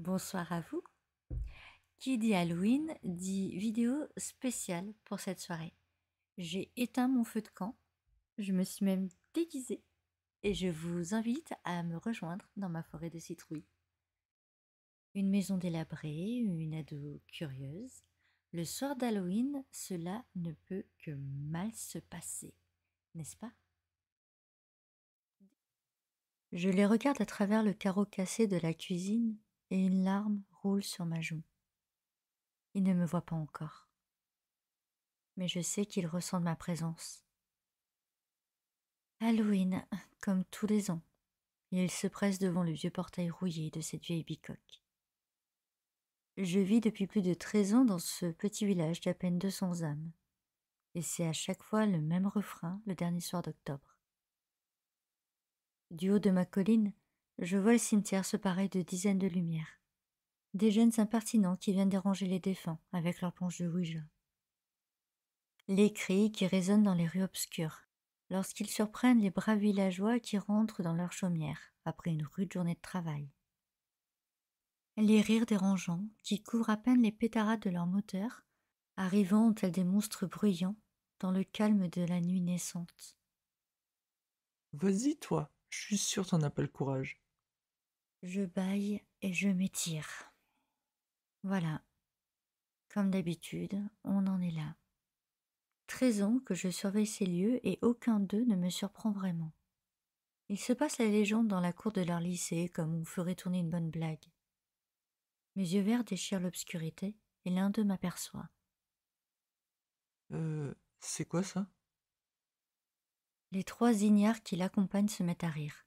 Bonsoir à vous. Qui dit Halloween dit vidéo spéciale pour cette soirée. J'ai éteint mon feu de camp, je me suis même déguisée et je vous invite à me rejoindre dans ma forêt de citrouilles. Une maison délabrée, une ado curieuse. Le soir d'Halloween, cela ne peut que mal se passer, n'est-ce pas Je les regarde à travers le carreau cassé de la cuisine et une larme roule sur ma joue. Il ne me voit pas encore. Mais je sais qu'il ressent ma présence. Halloween, comme tous les ans, il se presse devant le vieux portail rouillé de cette vieille bicoque. Je vis depuis plus de treize ans dans ce petit village d'à peine 200 âmes, et c'est à chaque fois le même refrain le dernier soir d'octobre. Du haut de ma colline, je vois le cimetière se parer de dizaines de lumières. Des jeunes impertinents qui viennent déranger les défunts avec leurs planches de Ouija. Les cris qui résonnent dans les rues obscures, lorsqu'ils surprennent les braves villageois qui rentrent dans leur chaumière après une rude journée de travail. Les rires dérangeants qui couvrent à peine les pétarades de leurs moteurs, arrivant tels des monstres bruyants dans le calme de la nuit naissante. Vas-y, toi, je suis sûr t'en as pas le courage. Je baille et je m'étire. Voilà. Comme d'habitude, on en est là. Treize ans que je surveille ces lieux et aucun d'eux ne me surprend vraiment. Il se passe la légende dans la cour de leur lycée comme on ferait tourner une bonne blague. Mes yeux verts déchirent l'obscurité et l'un d'eux m'aperçoit. Euh, c'est quoi ça Les trois ignares qui l'accompagnent se mettent à rire.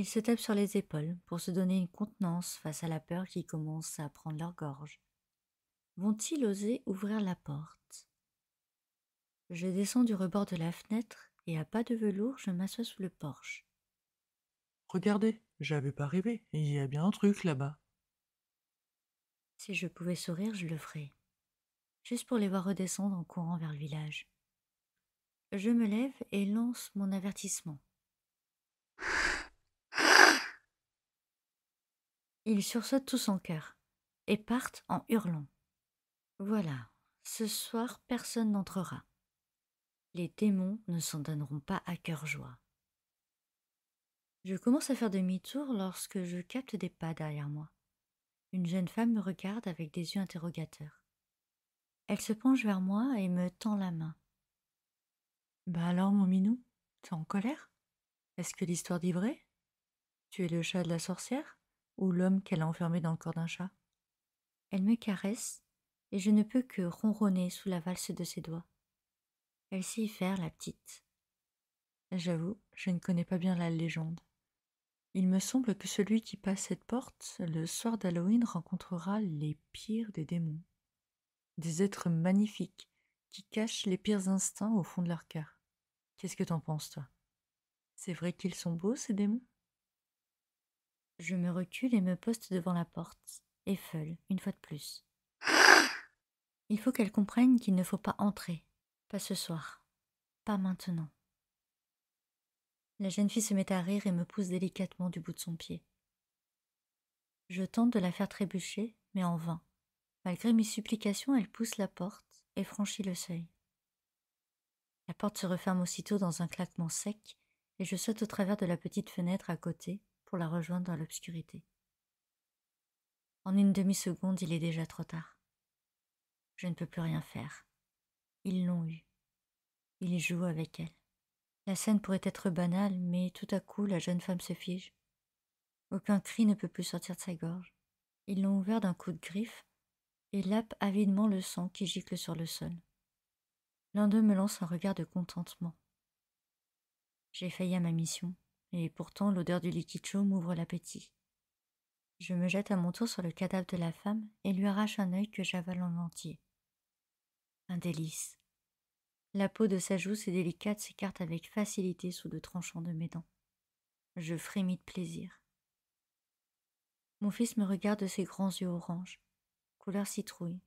Ils se tapent sur les épaules pour se donner une contenance face à la peur qui commence à prendre leur gorge. Vont-ils oser ouvrir la porte Je descends du rebord de la fenêtre et à pas de velours, je m'assois sous le porche. Regardez, j'avais pas rêvé, il y a bien un truc là-bas. Si je pouvais sourire, je le ferais, juste pour les voir redescendre en courant vers le village. Je me lève et lance mon avertissement. Ils sursautent tous en cœur et partent en hurlant. Voilà, ce soir personne n'entrera. Les démons ne s'en donneront pas à cœur joie. Je commence à faire demi-tour lorsque je capte des pas derrière moi. Une jeune femme me regarde avec des yeux interrogateurs. Elle se penche vers moi et me tend la main. Bah alors, mon minou, t'es en colère Est-ce que l'histoire dit vrai Tu es le chat de la sorcière ou l'homme qu'elle a enfermé dans le corps d'un chat. Elle me caresse, et je ne peux que ronronner sous la valse de ses doigts. Elle sait faire, la petite. J'avoue, je ne connais pas bien la légende. Il me semble que celui qui passe cette porte, le soir d'Halloween, rencontrera les pires des démons. Des êtres magnifiques, qui cachent les pires instincts au fond de leur cœur. Qu'est-ce que t'en penses, toi C'est vrai qu'ils sont beaux, ces démons je me recule et me poste devant la porte. Eiffel, une fois de plus. Il faut qu'elle comprenne qu'il ne faut pas entrer. Pas ce soir. Pas maintenant. La jeune fille se met à rire et me pousse délicatement du bout de son pied. Je tente de la faire trébucher, mais en vain. Malgré mes supplications, elle pousse la porte et franchit le seuil. La porte se referme aussitôt dans un claquement sec, et je saute au travers de la petite fenêtre à côté, pour la rejoindre dans l'obscurité. En une demi-seconde, il est déjà trop tard. Je ne peux plus rien faire. Ils l'ont eu. Ils jouent avec elle. La scène pourrait être banale, mais tout à coup, la jeune femme se fige. Aucun cri ne peut plus sortir de sa gorge. Ils l'ont ouvert d'un coup de griffe et lappe avidement le sang qui gicle sur le sol. L'un d'eux me lance un regard de contentement. J'ai failli à ma mission et pourtant l'odeur du liquide chaud m'ouvre l'appétit. Je me jette à mon tour sur le cadavre de la femme et lui arrache un œil que j'avale en entier. Un délice. La peau de sa joue si délicate s'écarte avec facilité sous le tranchant de mes dents. Je frémis de plaisir. Mon fils me regarde de ses grands yeux orange, couleur citrouille,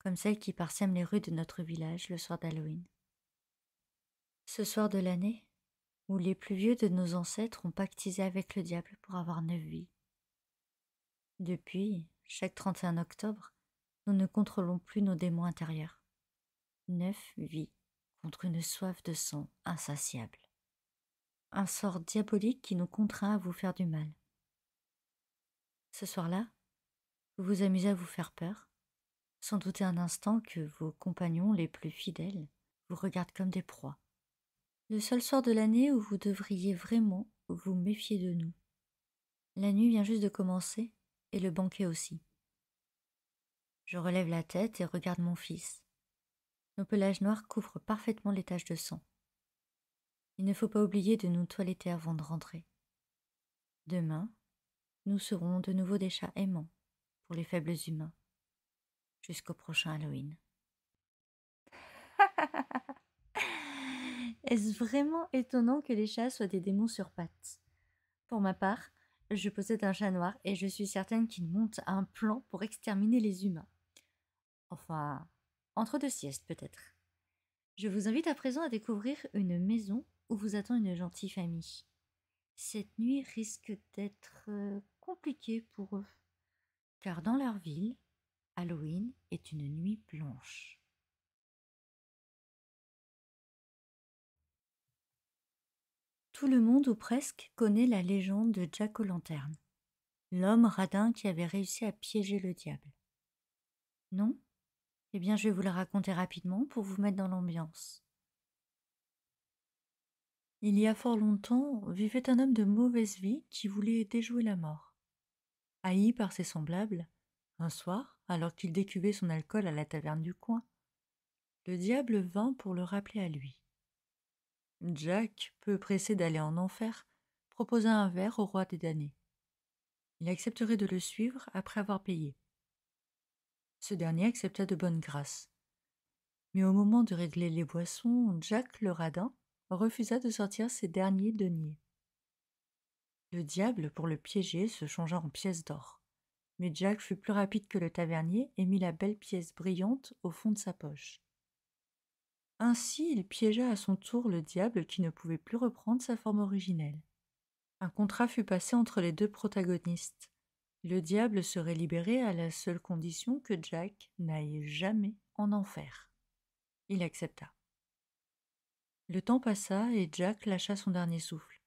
comme celles qui parsèment les rues de notre village le soir d'Halloween. Ce soir de l'année, où les plus vieux de nos ancêtres ont pactisé avec le diable pour avoir neuf vies. Depuis, chaque 31 octobre, nous ne contrôlons plus nos démons intérieurs. Neuf vies contre une soif de sang insatiable. Un sort diabolique qui nous contraint à vous faire du mal. Ce soir-là, vous vous amusez à vous faire peur, sans douter un instant que vos compagnons les plus fidèles vous regardent comme des proies le seul soir de l'année où vous devriez vraiment vous méfier de nous. La nuit vient juste de commencer, et le banquet aussi. Je relève la tête et regarde mon fils. Nos pelages noirs couvrent parfaitement les taches de sang. Il ne faut pas oublier de nous toiletter avant de rentrer. Demain, nous serons de nouveau des chats aimants pour les faibles humains, jusqu'au prochain Halloween. Est-ce vraiment étonnant que les chats soient des démons sur pattes Pour ma part, je possède un chat noir et je suis certaine qu'il monte un plan pour exterminer les humains. Enfin, entre deux siestes peut-être. Je vous invite à présent à découvrir une maison où vous attend une gentille famille. Cette nuit risque d'être euh, compliquée pour eux, car dans leur ville, Halloween est une nuit blanche. Tout le monde ou presque connaît la légende de Jack O'Lantern, l'homme radin qui avait réussi à piéger le diable. Non Eh bien, je vais vous la raconter rapidement pour vous mettre dans l'ambiance. Il y a fort longtemps vivait un homme de mauvaise vie qui voulait déjouer la mort. Haï par ses semblables, un soir, alors qu'il décuvait son alcool à la taverne du coin, le diable vint pour le rappeler à lui. Jack, peu pressé d'aller en enfer, proposa un verre au roi des damnés. Il accepterait de le suivre après avoir payé. Ce dernier accepta de bonne grâce. Mais au moment de régler les boissons, Jack le radin refusa de sortir ses derniers deniers. Le diable, pour le piéger, se changea en pièce d'or. Mais Jack fut plus rapide que le tavernier et mit la belle pièce brillante au fond de sa poche. Ainsi, il piégea à son tour le diable qui ne pouvait plus reprendre sa forme originelle. Un contrat fut passé entre les deux protagonistes. Le diable serait libéré à la seule condition que Jack n'aille jamais en enfer. Il accepta. Le temps passa et Jack lâcha son dernier souffle.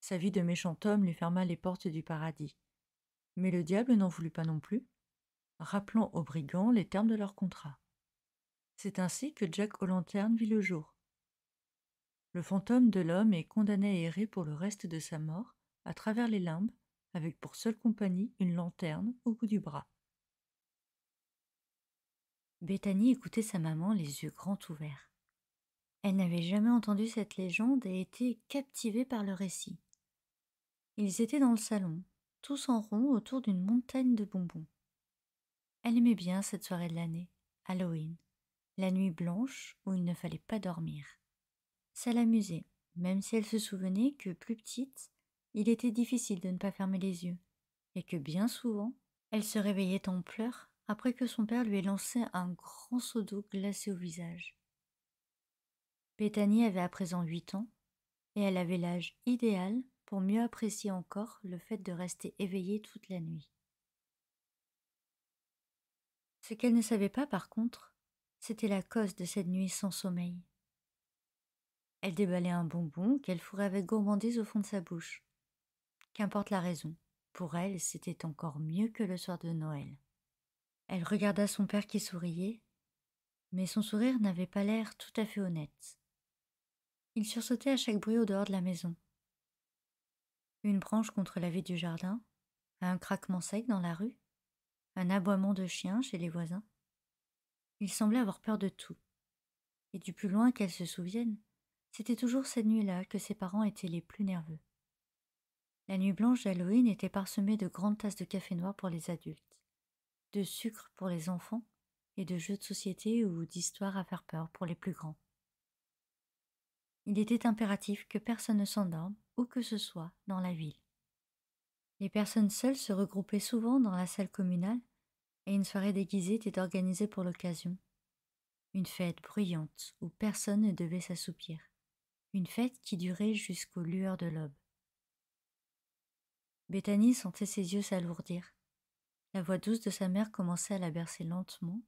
Sa vie de méchant homme lui ferma les portes du paradis. Mais le diable n'en voulut pas non plus, rappelant aux brigands les termes de leur contrat. C'est ainsi que Jack lanternes vit le jour. Le fantôme de l'homme est condamné à errer pour le reste de sa mort à travers les limbes, avec pour seule compagnie une lanterne au bout du bras. Bethany écoutait sa maman les yeux grands ouverts. Elle n'avait jamais entendu cette légende et était captivée par le récit. Ils étaient dans le salon, tous en rond autour d'une montagne de bonbons. Elle aimait bien cette soirée de l'année, Halloween la nuit blanche où il ne fallait pas dormir. Ça l'amusait, même si elle se souvenait que, plus petite, il était difficile de ne pas fermer les yeux, et que bien souvent, elle se réveillait en pleurs après que son père lui ait lancé un grand seau d'eau glacé au visage. Bethany avait à présent huit ans, et elle avait l'âge idéal pour mieux apprécier encore le fait de rester éveillée toute la nuit. Ce qu'elle ne savait pas par contre, c'était la cause de cette nuit sans sommeil. Elle déballait un bonbon qu'elle fourrait avec gourmandise au fond de sa bouche. Qu'importe la raison, pour elle c'était encore mieux que le soir de Noël. Elle regarda son père qui souriait, mais son sourire n'avait pas l'air tout à fait honnête. Il sursautait à chaque bruit au dehors de la maison. Une branche contre la vie du jardin, un craquement sec dans la rue, un aboiement de chien chez les voisins. Il semblait avoir peur de tout. Et du plus loin qu'elle se souvienne, c'était toujours cette nuit-là que ses parents étaient les plus nerveux. La nuit blanche d'Halloween était parsemée de grandes tasses de café noir pour les adultes, de sucre pour les enfants et de jeux de société ou d'histoires à faire peur pour les plus grands. Il était impératif que personne ne s'endorme, où que ce soit, dans la ville. Les personnes seules se regroupaient souvent dans la salle communale et une soirée déguisée était organisée pour l'occasion. Une fête bruyante où personne ne devait s'assoupir. Une fête qui durait jusqu'aux lueurs de l'aube. Béthanie sentait ses yeux s'alourdir. La voix douce de sa mère commençait à la bercer lentement,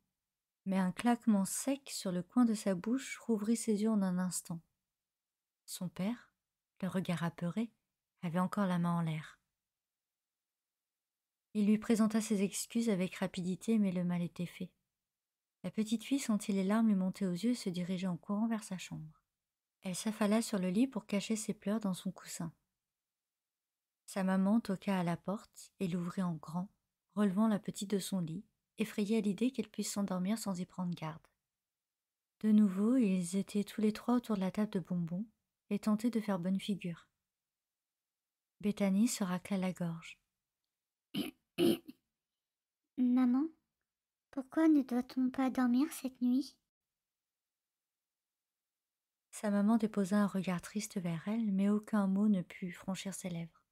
mais un claquement sec sur le coin de sa bouche rouvrit ses yeux en un instant. Son père, le regard apeuré, avait encore la main en l'air. Il lui présenta ses excuses avec rapidité, mais le mal était fait. La petite fille sentit les larmes lui monter aux yeux et se dirigea en courant vers sa chambre. Elle s'affala sur le lit pour cacher ses pleurs dans son coussin. Sa maman toqua à la porte et l'ouvrit en grand, relevant la petite de son lit, effrayée à l'idée qu'elle puisse s'endormir sans y prendre garde. De nouveau, ils étaient tous les trois autour de la table de bonbons et tentaient de faire bonne figure. Béthanie se racla la gorge. Maman, pourquoi ne doit-on pas dormir cette nuit Sa maman déposa un regard triste vers elle, mais aucun mot ne put franchir ses lèvres.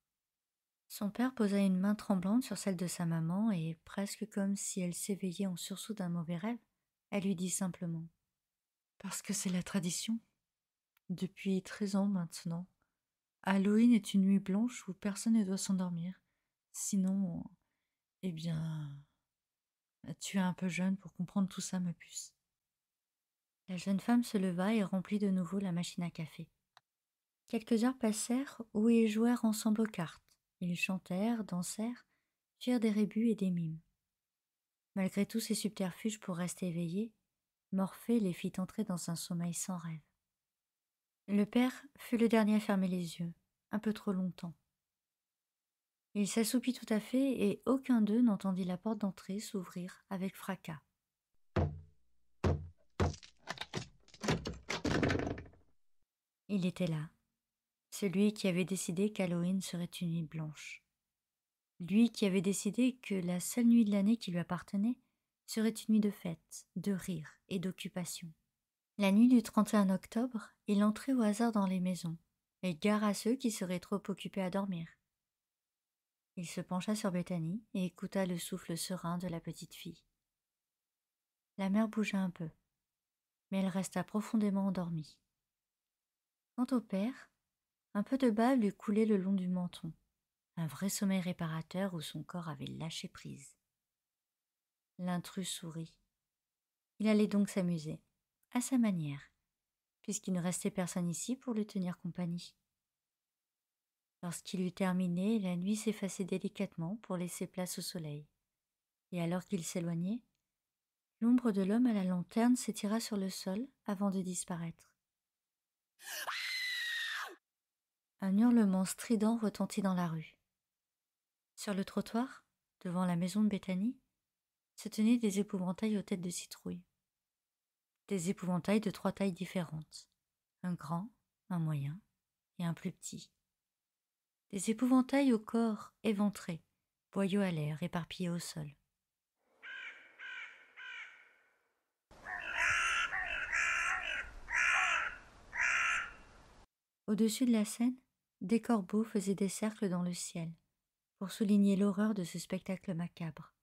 Son père posa une main tremblante sur celle de sa maman et, presque comme si elle s'éveillait en sursaut d'un mauvais rêve, elle lui dit simplement Parce que c'est la tradition. Depuis treize ans maintenant, Halloween est une nuit blanche où personne ne doit s'endormir. Sinon, eh bien, bah, tu es un peu jeune pour comprendre tout ça, ma puce. La jeune femme se leva et remplit de nouveau la machine à café. Quelques heures passèrent où ils jouèrent ensemble aux cartes. Ils chantèrent, dansèrent, firent des rébus et des mimes. Malgré tous ces subterfuges pour rester éveillés, Morphée les fit entrer dans un sommeil sans rêve. Le père fut le dernier à fermer les yeux, un peu trop longtemps. Il s'assoupit tout à fait, et aucun d'eux n'entendit la porte d'entrée s'ouvrir avec fracas. Il était là, celui qui avait décidé qu'Halloween serait une nuit blanche. Lui qui avait décidé que la seule nuit de l'année qui lui appartenait serait une nuit de fête, de rire et d'occupation. La nuit du 31 octobre, il entrait au hasard dans les maisons, et gare à ceux qui seraient trop occupés à dormir. Il se pencha sur Bethany et écouta le souffle serein de la petite fille. La mère bougea un peu, mais elle resta profondément endormie. Quant au père, un peu de bave lui coulait le long du menton, un vrai sommeil réparateur où son corps avait lâché prise. L'intrus sourit. Il allait donc s'amuser, à sa manière, puisqu'il ne restait personne ici pour lui tenir compagnie. Lorsqu'il eut terminé, la nuit s'effaçait délicatement pour laisser place au soleil. Et alors qu'il s'éloignait, l'ombre de l'homme à la lanterne s'étira sur le sol avant de disparaître. Un hurlement strident retentit dans la rue. Sur le trottoir, devant la maison de Bethany, se tenaient des épouvantails aux têtes de citrouille. Des épouvantails de trois tailles différentes. Un grand, un moyen et un plus petit des épouvantails au corps éventrés, boyaux à l'air éparpillés au sol. Au-dessus de la scène, des corbeaux faisaient des cercles dans le ciel pour souligner l'horreur de ce spectacle macabre.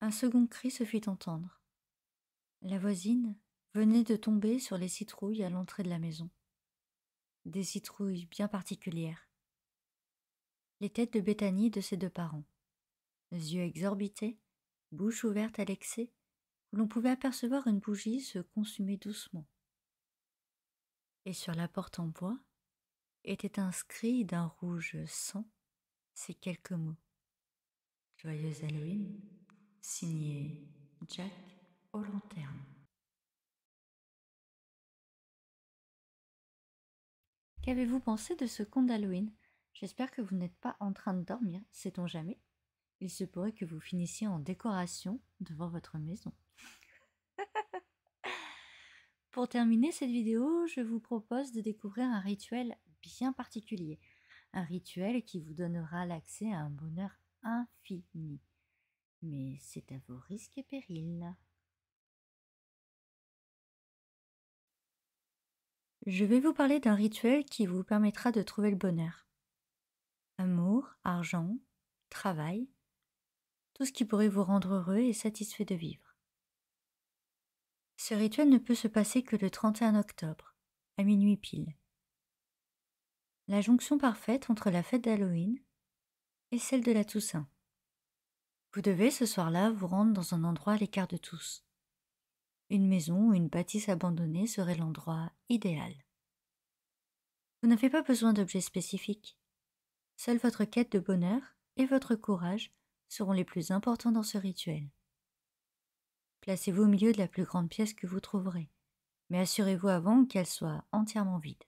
Un second cri se fit entendre. La voisine venait de tomber sur les citrouilles à l'entrée de la maison des citrouilles bien particulières. Les têtes de Béthanie de ses deux parents, yeux exorbités, bouche ouverte à l'excès, où l'on pouvait apercevoir une bougie se consumer doucement. Et sur la porte en bois était inscrit d'un rouge sang ces quelques mots. Joyeuse Halloween, signé Jack aux lanternes. Qu'avez-vous pensé de ce conte d'Halloween J'espère que vous n'êtes pas en train de dormir, sait-on jamais Il se pourrait que vous finissiez en décoration devant votre maison. Pour terminer cette vidéo, je vous propose de découvrir un rituel bien particulier. Un rituel qui vous donnera l'accès à un bonheur infini. Mais c'est à vos risques et périls. je vais vous parler d'un rituel qui vous permettra de trouver le bonheur. Amour, argent, travail, tout ce qui pourrait vous rendre heureux et satisfait de vivre. Ce rituel ne peut se passer que le 31 octobre, à minuit pile. La jonction parfaite entre la fête d'Halloween et celle de la Toussaint. Vous devez ce soir-là vous rendre dans un endroit à l'écart de tous. Une maison ou une bâtisse abandonnée serait l'endroit idéal. Vous n'avez pas besoin d'objets spécifiques. Seule votre quête de bonheur et votre courage seront les plus importants dans ce rituel. Placez-vous au milieu de la plus grande pièce que vous trouverez, mais assurez-vous avant qu'elle soit entièrement vide.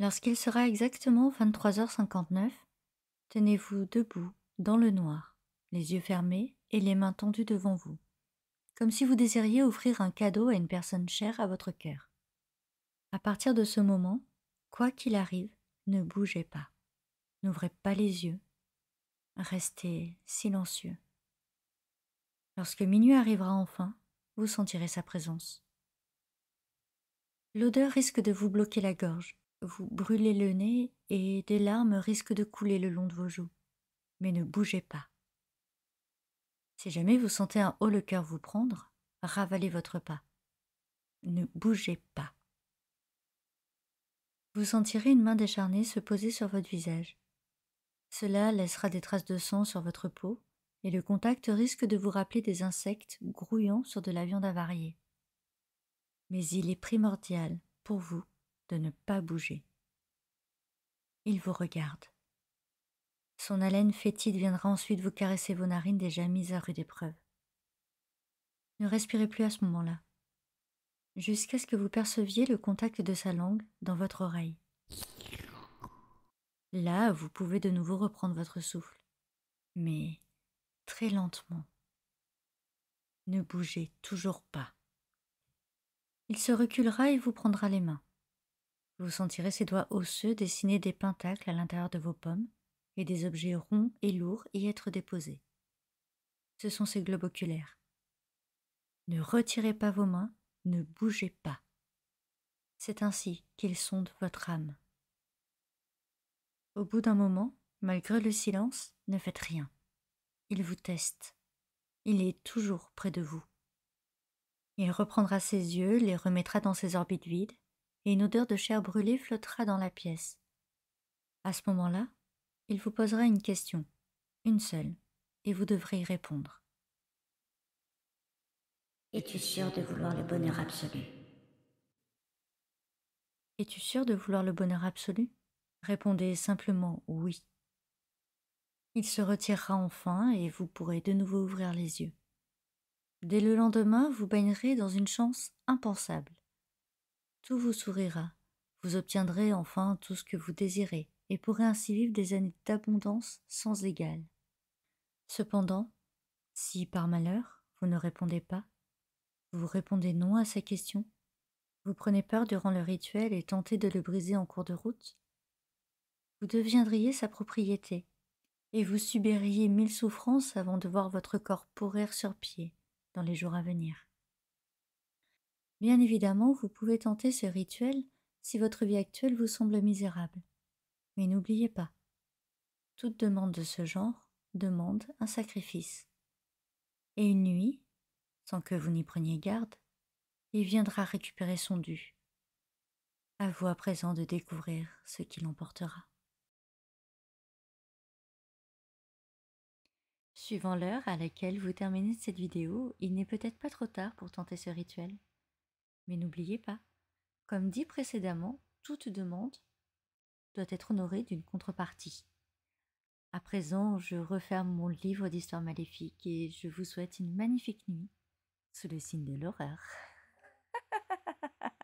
Lorsqu'il sera exactement 23h59, tenez-vous debout dans le noir, les yeux fermés et les mains tendues devant vous comme si vous désiriez offrir un cadeau à une personne chère à votre cœur. À partir de ce moment, quoi qu'il arrive, ne bougez pas. N'ouvrez pas les yeux. Restez silencieux. Lorsque minuit arrivera enfin, vous sentirez sa présence. L'odeur risque de vous bloquer la gorge, vous brûlez le nez et des larmes risquent de couler le long de vos joues. Mais ne bougez pas. Si jamais vous sentez un haut le cœur vous prendre, ravalez votre pas. Ne bougez pas. Vous sentirez une main décharnée se poser sur votre visage. Cela laissera des traces de sang sur votre peau et le contact risque de vous rappeler des insectes grouillant sur de la viande avariée. Mais il est primordial pour vous de ne pas bouger. Il vous regarde. Son haleine fétide viendra ensuite vous caresser vos narines déjà mises à rude épreuve. Ne respirez plus à ce moment-là, jusqu'à ce que vous perceviez le contact de sa langue dans votre oreille. Là, vous pouvez de nouveau reprendre votre souffle, mais très lentement. Ne bougez toujours pas. Il se reculera et vous prendra les mains. Vous sentirez ses doigts osseux dessiner des pentacles à l'intérieur de vos pommes, et des objets ronds et lourds y être déposés. Ce sont ces globes oculaires. Ne retirez pas vos mains, ne bougez pas. C'est ainsi qu'ils sondent votre âme. Au bout d'un moment, malgré le silence, ne faites rien. Il vous teste. Il est toujours près de vous. Il reprendra ses yeux, les remettra dans ses orbites vides, et une odeur de chair brûlée flottera dans la pièce. À ce moment-là, il vous posera une question, une seule, et vous devrez y répondre. Es-tu sûr de vouloir le bonheur absolu Es-tu sûr de vouloir le bonheur absolu Répondez simplement oui. Il se retirera enfin et vous pourrez de nouveau ouvrir les yeux. Dès le lendemain, vous baignerez dans une chance impensable. Tout vous sourira, vous obtiendrez enfin tout ce que vous désirez, et pourrait ainsi vivre des années d'abondance sans égale. Cependant, si par malheur vous ne répondez pas, vous répondez non à sa question, vous prenez peur durant le rituel et tentez de le briser en cours de route, vous deviendriez sa propriété, et vous subiriez mille souffrances avant de voir votre corps pourrir sur pied dans les jours à venir. Bien évidemment, vous pouvez tenter ce rituel si votre vie actuelle vous semble misérable. Mais n'oubliez pas, toute demande de ce genre demande un sacrifice. Et une nuit, sans que vous n'y preniez garde, il viendra récupérer son dû. À vous à présent de découvrir ce qui l'emportera. Suivant l'heure à laquelle vous terminez cette vidéo, il n'est peut-être pas trop tard pour tenter ce rituel. Mais n'oubliez pas, comme dit précédemment, toute demande doit être honoré d'une contrepartie. À présent, je referme mon livre d'histoire maléfique et je vous souhaite une magnifique nuit sous le signe de l'horreur.